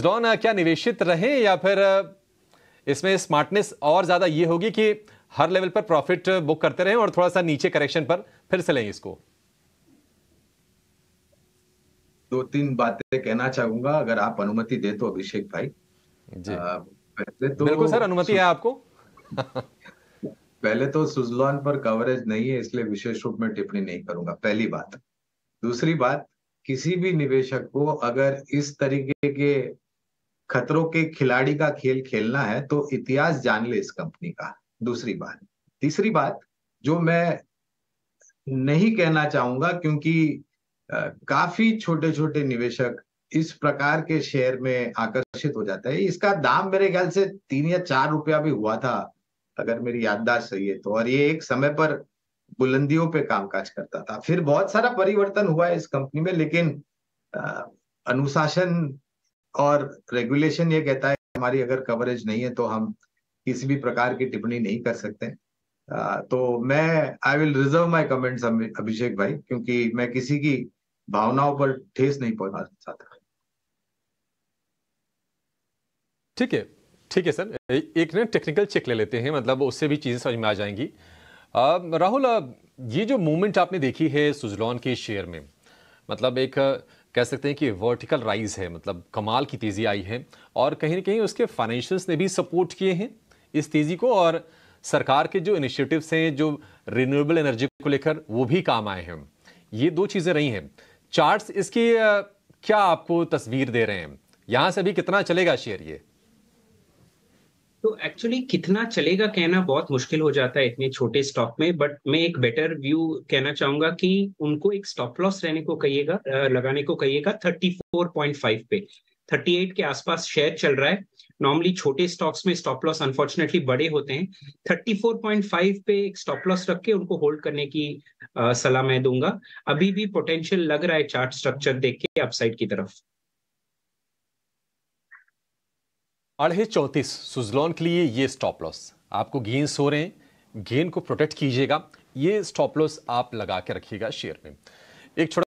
don क्या निवेशित रहे या फिर इसमें स्मार्टनेस और ज़्यादा ये होगी कि हर लेवल पर प्रॉफिट बुक करते रहें और थोड़ा सा नीचे करेक्शन पर फिर से लें इसको दो तीन बातें कहना चाहूंगा अगर आप अनुमति दे तो अभिषेक भाई जी आ, पहले तो बिल्कुल सर अनुमति है आपको पहले तो सुजलॉन पर कवरेज नहीं है इसलिए विशेष रूप में टिप्पणी नहीं करूंगा पहली बात दूसरी बात किसी भी निवेशक को अगर इस तरीके के खतरों के खिलाड़ी का खेल खेलना है तो इतिहास जान ले इस कंपनी का दूसरी बात तीसरी बात जो मैं नहीं कहना चाहूंगा क्योंकि काफी छोटे छोटे निवेशक इस प्रकार के शेयर में आकर्षित हो जाता है इसका दाम मेरे ख्याल से तीन या चार रुपया भी हुआ था अगर मेरी याददाश्त सही है तो और ये एक समय पर बुलंदियों पे कामकाज करता था फिर बहुत सारा परिवर्तन हुआ है इस कंपनी में लेकिन आ, अनुशासन और रेगुलेशन ये कहता है हमारी अगर कवरेज नहीं है तो हम किसी भी प्रकार की टिप्पणी नहीं कर सकते तो मैं I will reserve my comment Abhishek भाई क्योंकि मैं किसी की भावनाओं पर ठेस नहीं पहुंचा चाहता ठीक है ठीक है सर एक ना टेक्निकल चेक ले लेते हैं मतलब उससे भी चीज़ें समझ में आ जाएंगी राहुल ये जो मूवमेंट आपने देखी है सुजलॉन के शेयर में मतलब एक कह सकते हैं कि वर्टिकल राइज है मतलब कमाल की तेज़ी आई है और कहीं ना कहीं उसके फाइनेंशियल्स ने भी सपोर्ट किए हैं इस तेज़ी को और सरकार के जो इनिशिएटिव्स हैं जो रिन्यूएबल एनर्जी को लेकर वो भी काम आए हैं ये दो चीज़ें रही हैं चार्ट्स इसकी क्या आपको तस्वीर दे रहे हैं यहाँ से अभी कितना चलेगा शेयर ये तो एक्चुअली कितना चलेगा कहना बहुत मुश्किल हो जाता है इतने छोटे स्टॉक में बट मैं एक बेटर व्यू कहना चाहूंगा कि उनको एक स्टॉप लॉस रहने को कहिएगा लगाने को कहिएगा 34.5 पे 38 के आसपास शेयर चल रहा है नॉर्मली छोटे स्टॉक्स में स्टॉप लॉस अनफॉर्चुनेटली बड़े होते हैं 34.5 पे एक स्टॉप लॉस रख के उनको होल्ड करने की सलाह मैं दूंगा अभी भी पोटेंशियल लग रहा है चार्ट स्ट्रक्चर देख के अपसाइड की तरफ अढ़े चौंतीस सुजलॉन के लिए ये स्टॉप लॉस आपको गेंद सो रहे हैं गेंद को प्रोटेक्ट कीजिएगा ये स्टॉप लॉस आप लगा के रखिएगा शेयर में एक छोटा